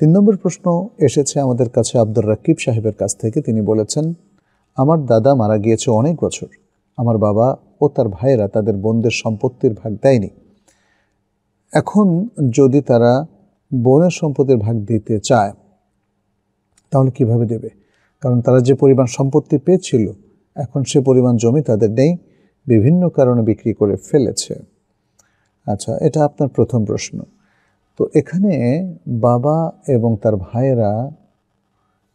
তিন নম্বর প্রশ্ন এসেছে আমাদের কাছে আব্দুর রাকিব সাহেবের কাছ থেকে তিনি বলেছেন আমার দাদা মারা গিয়েছে অনেক বছর আমার বাবা ও তার ভাইয়েরা তাদের বোনদের সম্পত্তির ভাগ দেয়নি এখন যদি তারা বোনের সম্পত্তির ভাগ দিতে চায় তাহলে কিভাবে দেবে কারণ তারা যে পরিমাণ সম্পত্তি পেয়েছিল এখন সে পরিমাণ জমি তাদের নেই বিভিন্ন কারণে বিক্রি করে ফেলেছে আচ্ছা এটা আপনার প্রথম প্রশ্ন তো এখানে বাবা এবং তার ভাইয়েরা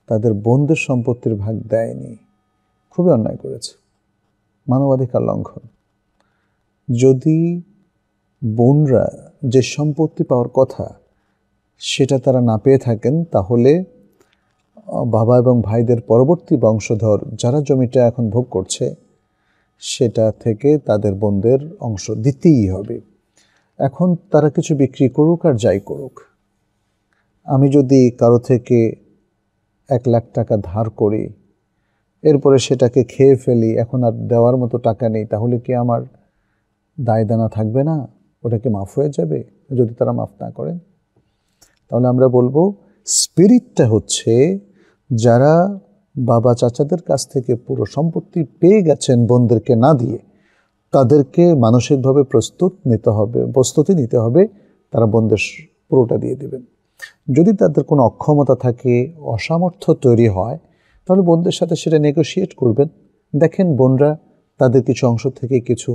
তাদের বোনদের সম্পত্তির ভাগ দেয়নি খুবই অন্যায় করেছে মানবাধিকার লঙ্ঘন যদি বোনরা যে সম্পত্তি পাওয়ার কথা সেটা তারা না পেয়ে থাকেন তাহলে বাবা এবং ভাইদের পরবর্তী বংশধর যারা জমিটা এখন ভোগ করছে সেটা থেকে তাদের বোনদের অংশ দিতেই হবে এখন তারা কিছু বিক্রি করুক আর যাই করুক আমি যদি কারো থেকে এক লাখ টাকা ধার করি এরপরে সেটাকে খেয়ে ফেলি এখন আর দেওয়ার মতো টাকা নেই তাহলে কি আমার দায় দানা থাকবে না ওটাকে মাফ হয়ে যাবে যদি তারা মাফ না করেন তাহলে আমরা বলবো স্পিরিটটা হচ্ছে যারা বাবা চাচাদের কাছ থেকে পুরো সম্পত্তি পেয়ে গেছেন বোনদেরকে না দিয়ে তাদেরকে মানসিকভাবে প্রস্তুত নিতে হবে প্রস্তুতি নিতে হবে তারা বন্দেশ পুরোটা দিয়ে দেবেন যদি তাদের কোনো অক্ষমতা থাকে অসামর্থ্য তৈরি হয় তাহলে বোনদের সাথে সেটা নেগোসিয়েট করবেন দেখেন বোনরা তাদের কিছু অংশ থেকে কিছু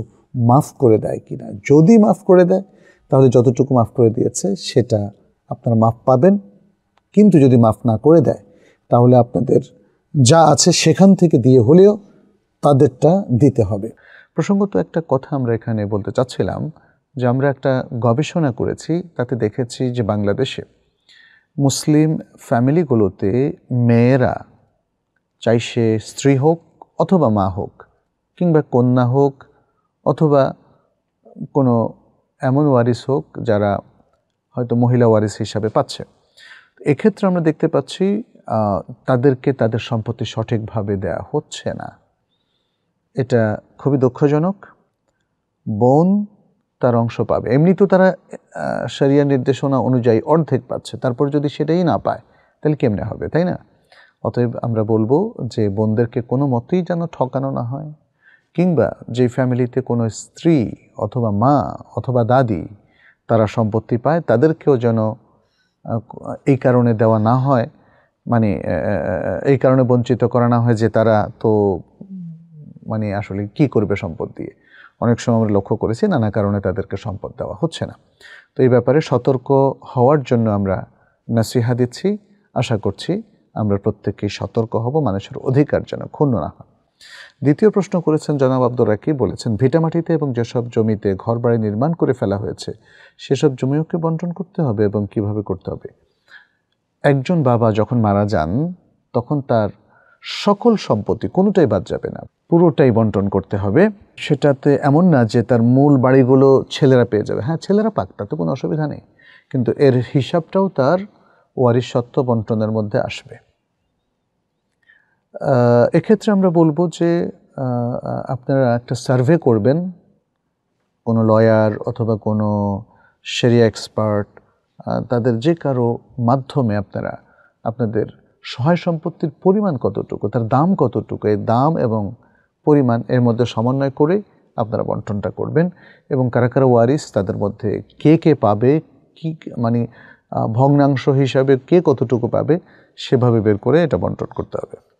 মাফ করে দেয় কি না যদি মাফ করে দেয় তাহলে যতটুকু মাফ করে দিয়েছে সেটা আপনারা মাফ পাবেন কিন্তু যদি মাফ না করে দেয় তাহলে আপনাদের যা আছে সেখান থেকে দিয়ে হলেও তাদেরটা দিতে হবে প্রসঙ্গত একটা কথা আমরা এখানে বলতে চাচ্ছিলাম যে আমরা একটা গবেষণা করেছি তাতে দেখেছি যে বাংলাদেশে মুসলিম ফ্যামিলিগুলোতে মেয়েরা চাই সে স্ত্রী হোক অথবা মা হোক কিংবা কন্যা হোক অথবা কোনো এমন ওয়ারিস হোক যারা হয়তো মহিলা ওয়ারিস হিসাবে পাচ্ছে এক্ষেত্রে আমরা দেখতে পাচ্ছি তাদেরকে তাদের সম্পত্তি সঠিকভাবে দেয়া হচ্ছে না এটা খুবই দুঃখজনক বোন তার অংশ পাবে এমনি তো তারা সারিয়া নির্দেশনা অনুযায়ী অর্ধেক পাচ্ছে তারপর যদি সেটাই না পায় তাহলে কেমনে হবে তাই না অতএব আমরা বলবো যে বোনদেরকে কোনো মতেই যেন ঠকানো না হয় কিংবা যে ফ্যামিলিতে কোনো স্ত্রী অথবা মা অথবা দাদি তারা সম্পত্তি পায় তাদেরকেও যেন এই কারণে দেওয়া না হয় মানে এই কারণে বঞ্চিত করা না হয় যে তারা তো মানে আসলে কি করবে সম্পদ দিয়ে অনেক সময় আমরা লক্ষ্য করেছি নানা কারণে তাদেরকে সম্পদ দেওয়া হচ্ছে না তো এই ব্যাপারে সতর্ক হওয়ার জন্য আমরা নাসিহা দিচ্ছি আশা করছি আমরা প্রত্যেকেই সতর্ক হব মানুষের অধিকার যেন ক্ষুণ্ণ না হয় দ্বিতীয় প্রশ্ন করেছেন জনাব আব্দুর রাকি বলেছেন ভিটামাটিতে এবং যেসব জমিতে ঘরবাড়ি নির্মাণ করে ফেলা হয়েছে সেসব জমিও কি বন্টন করতে হবে এবং কিভাবে করতে হবে একজন বাবা যখন মারা যান তখন তার সকল সম্পত্তি কোনোটাই বাদ যাবে না পুরোটাই বন্টন করতে হবে সেটাতে এমন না যে তার মূল বাড়িগুলো ছেলেরা পেয়ে যাবে হ্যাঁ ছেলেরা পাক তাতে কোনো অসুবিধা নেই কিন্তু এর হিসাবটাও তার ওয়ারিশত্ব বন্টনের মধ্যে আসবে এক্ষেত্রে আমরা বলবো যে আপনারা একটা সার্ভে করবেন কোনো লয়ার অথবা কোনো সেরিয়া এক্সপার্ট তাদের যে কারো মাধ্যমে আপনারা আপনাদের সহায় সম্পত্তির পরিমাণ কতটুকু তার দাম কতটুকু এই দাম এবং পরিমাণ এর মধ্যে সমন্বয় করে আপনারা বন্টনটা করবেন এবং কারা কারা ওয়ারিস তাদের মধ্যে কে কে পাবে কি মানে ভগ্নাংশ হিসাবে কে কতটুকু পাবে সেভাবে বের করে এটা বন্টন করতে হবে